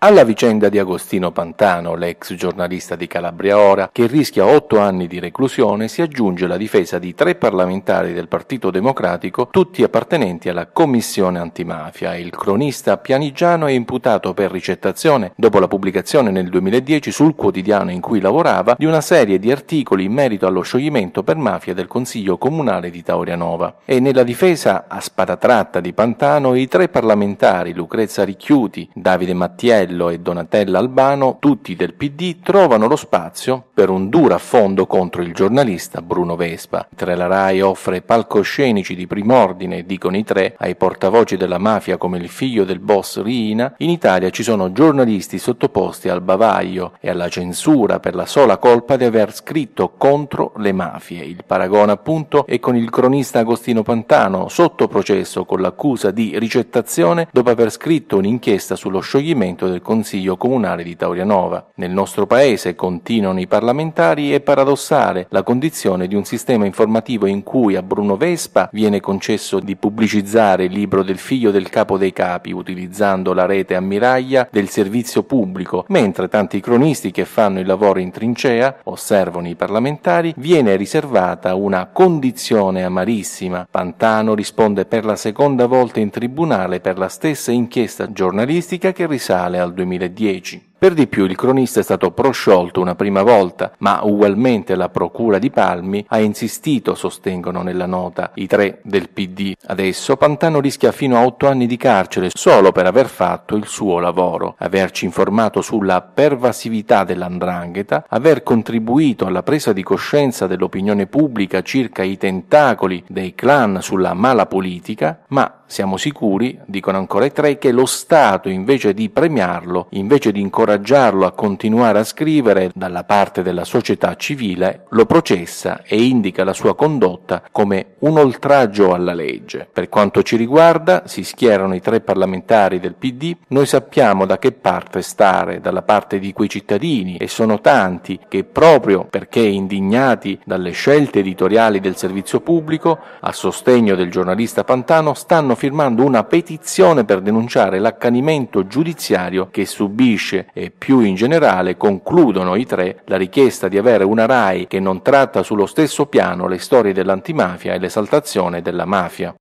Alla vicenda di Agostino Pantano, l'ex giornalista di Calabria Ora, che rischia otto anni di reclusione, si aggiunge la difesa di tre parlamentari del Partito Democratico, tutti appartenenti alla Commissione Antimafia. Il cronista pianigiano è imputato per ricettazione, dopo la pubblicazione nel 2010 sul quotidiano in cui lavorava, di una serie di articoli in merito allo scioglimento per mafia del Consiglio Comunale di Taurianova. E nella difesa a spada tratta di Pantano, i tre parlamentari, Lucrezia Ricchiuti, Davide Mattielli, Marcello e Donatella Albano, tutti del PD, trovano lo spazio per un duro affondo contro il giornalista Bruno Vespa. Tre la RAI offre palcoscenici di prim'ordine, dicono i tre, ai portavoci della mafia come il figlio del boss Riina, in Italia ci sono giornalisti sottoposti al bavaglio e alla censura per la sola colpa di aver scritto contro le mafie. Il paragone appunto è con il cronista Agostino Pantano, sotto processo con l'accusa di ricettazione dopo aver scritto un'inchiesta sullo scioglimento del del Consiglio Comunale di Taurianova. Nel nostro paese, continuano i parlamentari, e paradossale la condizione di un sistema informativo in cui a Bruno Vespa viene concesso di pubblicizzare il libro del figlio del capo dei capi utilizzando la rete ammiraglia del servizio pubblico, mentre tanti cronisti che fanno il lavoro in trincea, osservano i parlamentari, viene riservata una condizione amarissima. Pantano risponde per la seconda volta in tribunale per la stessa inchiesta giornalistica che risale a dal 2010. Per di più il cronista è stato prosciolto una prima volta, ma ugualmente la Procura di Palmi ha insistito, sostengono nella nota i tre del PD. Adesso Pantano rischia fino a otto anni di carcere solo per aver fatto il suo lavoro, averci informato sulla pervasività dell'andrangheta, aver contribuito alla presa di coscienza dell'opinione pubblica circa i tentacoli dei clan sulla mala politica, ma siamo sicuri, dicono ancora i tre, che lo Stato invece di premiarlo, invece di incoraggiarlo, incoraggiarlo a continuare a scrivere dalla parte della società civile, lo processa e indica la sua condotta come un oltraggio alla legge. Per quanto ci riguarda, si schierano i tre parlamentari del PD, noi sappiamo da che parte stare, dalla parte di quei cittadini, e sono tanti che proprio perché indignati dalle scelte editoriali del servizio pubblico, a sostegno del giornalista Pantano, stanno firmando una petizione per denunciare l'accanimento giudiziario che subisce e più in generale concludono i tre la richiesta di avere una RAI che non tratta sullo stesso piano le storie dell'antimafia e l'esaltazione della mafia.